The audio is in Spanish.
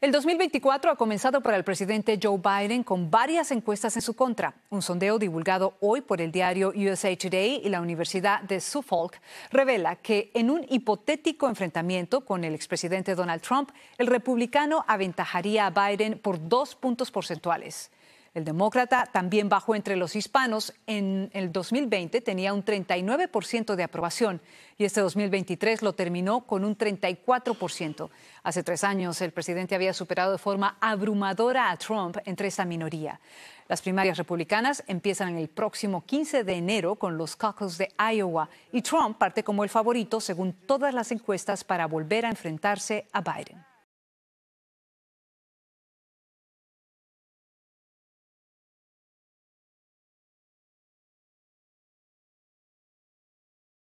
El 2024 ha comenzado para el presidente Joe Biden con varias encuestas en su contra. Un sondeo divulgado hoy por el diario USA Today y la Universidad de Suffolk revela que en un hipotético enfrentamiento con el expresidente Donald Trump, el republicano aventajaría a Biden por dos puntos porcentuales. El demócrata también bajó entre los hispanos. En el 2020 tenía un 39% de aprobación y este 2023 lo terminó con un 34%. Hace tres años el presidente había superado de forma abrumadora a Trump entre esa minoría. Las primarias republicanas empiezan el próximo 15 de enero con los caucus de Iowa y Trump parte como el favorito según todas las encuestas para volver a enfrentarse a Biden.